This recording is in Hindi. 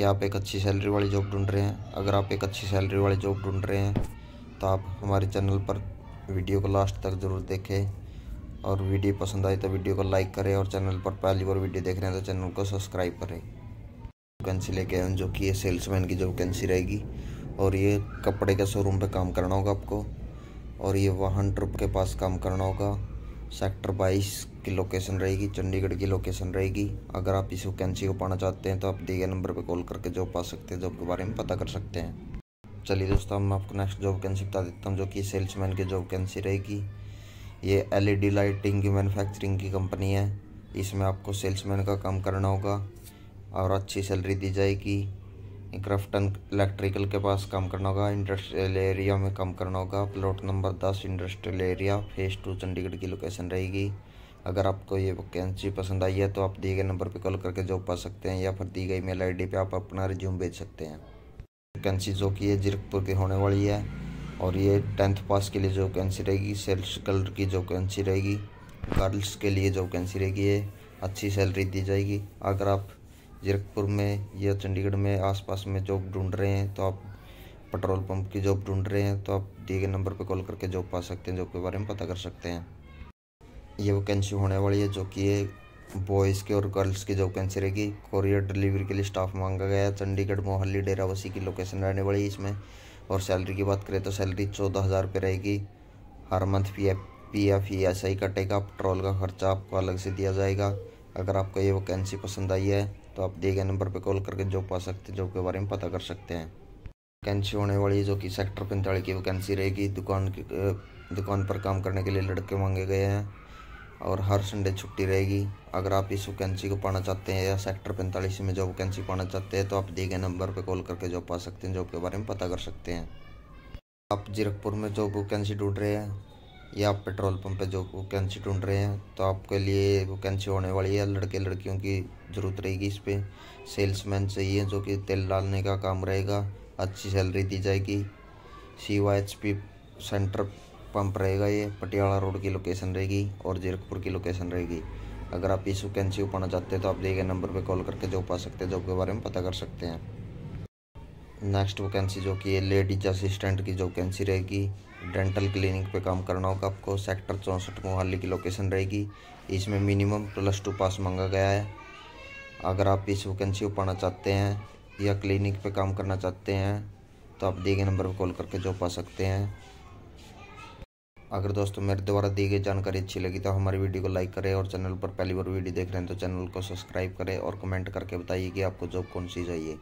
कि आप एक अच्छी सैलरी वाली जॉब ढूंढ रहे हैं अगर आप एक अच्छी सैलरी वाली जॉब ढूंढ रहे हैं तो आप हमारे चैनल पर वीडियो को लास्ट तक ज़रूर देखें और वीडियो पसंद आए तो वीडियो को लाइक करें और चैनल पर पहली बार वीडियो देख रहे हैं तो चैनल को सब्सक्राइब करें वैकेंसी लेके आए जो कि ये सेल्समैन की जो वैकेंसी रहेगी और ये कपड़े के शोरूम पे काम करना होगा आपको और ये वाहन ट्रुप के पास काम करना होगा सेक्टर बाईस की लोकेशन रहेगी चंडीगढ़ की लोकेशन रहेगी अगर आप इस वैकेंसी को पाना चाहते हैं तो आप दिए गए नंबर पर कॉल करके जॉब पा सकते हैं जॉब के बारे में पता कर सकते हैं चलिए दोस्तों मैं आपको नेक्स्ट जॉब वैकेंसी बता देता हूँ जो कि सेल्समैन की जॉब वैकेंसी रहेगी ये एलईडी लाइटिंग e की मैन्युफैक्चरिंग की कंपनी है इसमें आपको सेल्समैन का काम करना होगा और अच्छी सैलरी दी जाएगी क्राफ्टन इलेक्ट्रिकल के पास काम करना होगा इंडस्ट्रियल एरिया में काम करना होगा प्लॉट नंबर दस industrial area phase two Chandigarh की लोकेशन रहेगी अगर आपको ये वैकेंसी पसंद आई है तो आप दिए गए नंबर पर कॉल करके जॉब पा सकते हैं या फिर दी गई मेल आई डी आप अपना रिज्यूम भेज सकते हैं वैकेंसी जो कि ये जीरकपुर की होने वाली है और ये टेंथ पास के लिए जो वैकेंसी रहेगी सेल्स कलर की जो वैकेंसी रहेगी गर्ल्स के लिए जो वैकेंसी रहेगी ये अच्छी सैलरी दी जाएगी अगर आप जीरकपुर में या चंडीगढ़ में आसपास में जॉब ढूंढ रहे हैं तो आप पेट्रोल पंप की जॉब ढूंढ रहे हैं तो आप दिए गए नंबर पर कॉल करके जॉब पा सकते हैं जॉब के बारे में पता कर सकते हैं ये वैकेंसी होने वाली है जो कि ये बॉयज़ के और गर्ल्स की जो वैकेंसी रहेगी कोरियर डिलीवरी के लिए स्टाफ मांगा गया है चंडीगढ़ मोहल्ली डेरावसी की लोकेशन रहने वाली है इसमें और सैलरी की बात करें तो सैलरी चौदह हज़ार रुपये रहेगी हर month P F P F E S I कटेगा पेट्रोल का खर्चा आपको अलग से दिया जाएगा अगर आपको ये वैकेंसी पसंद आई है तो आप दिए गए नंबर पर कॉल करके जॉब पा सकते हैं जॉब के बारे में पता कर सकते हैं वैकेंसी होने वाली है जो कि सेक्टर पैंतालीस की वैकेंसी रहेगी दुकान दुकान पर काम करने के लिए लड़के मांगे गए हैं और हर संडे छुट्टी रहेगी अगर आप इस वैकेंसी को पाना चाहते हैं या सेक्टर पैंतालीस में जॉब वैकेंसी पाना चाहते हैं तो आप दिए गए नंबर पर कॉल करके जॉब पा सकते हैं जॉब के बारे में पता कर सकते हैं आप जीरकपुर में जॉब वैकेंसी ढूंढ रहे हैं या आप पेट्रोल पंप पे जॉब वैकेंसी ढूंढ रहे हैं तो आपके लिए वैकेंसी होने वाली है लड़के लड़कियों की ज़रूरत रहेगी इस पर सेल्समैन चाहिए जो कि तेल डालने का काम रहेगा अच्छी सैलरी दी जाएगी C Y H P centre pump रहेगा ये पटियाला रोड की लोकेशन रहेगी और जीरकपुर की लोकेशन रहेगी अगर आप इस वैकेंसी पाना चाहते हैं तो आप दिए गए नंबर पर कॉल करके जॉब पा सकते हैं जॉब के बारे में पता कर सकते हैं नेक्स्ट वैकेंसी जो कि ये लेडीज असिस्टेंट की जो वैकेंसी रहेगी डेंटल क्लिनिक पे काम करना होगा आपको सेक्टर चौंसठ मोहाली की लोकेशन रहेगी इसमें मिनिमम प्लस टू पास मांगा गया है अगर आप इस वैकेंसी को पाना चाहते हैं या क्लिनिक पे काम करना चाहते हैं तो आप दिए गए नंबर पर कॉल करके जॉब पा सकते हैं अगर दोस्तों मेरे द्वारा दी गई जानकारी अच्छी लगी तो हमारी वीडियो को लाइक करें और चैनल पर पहली बार वीडियो देख रहे हैं तो चैनल को सब्सक्राइब करें और कमेंट करके बताइए कि आपको जॉब कौन सी चाहिए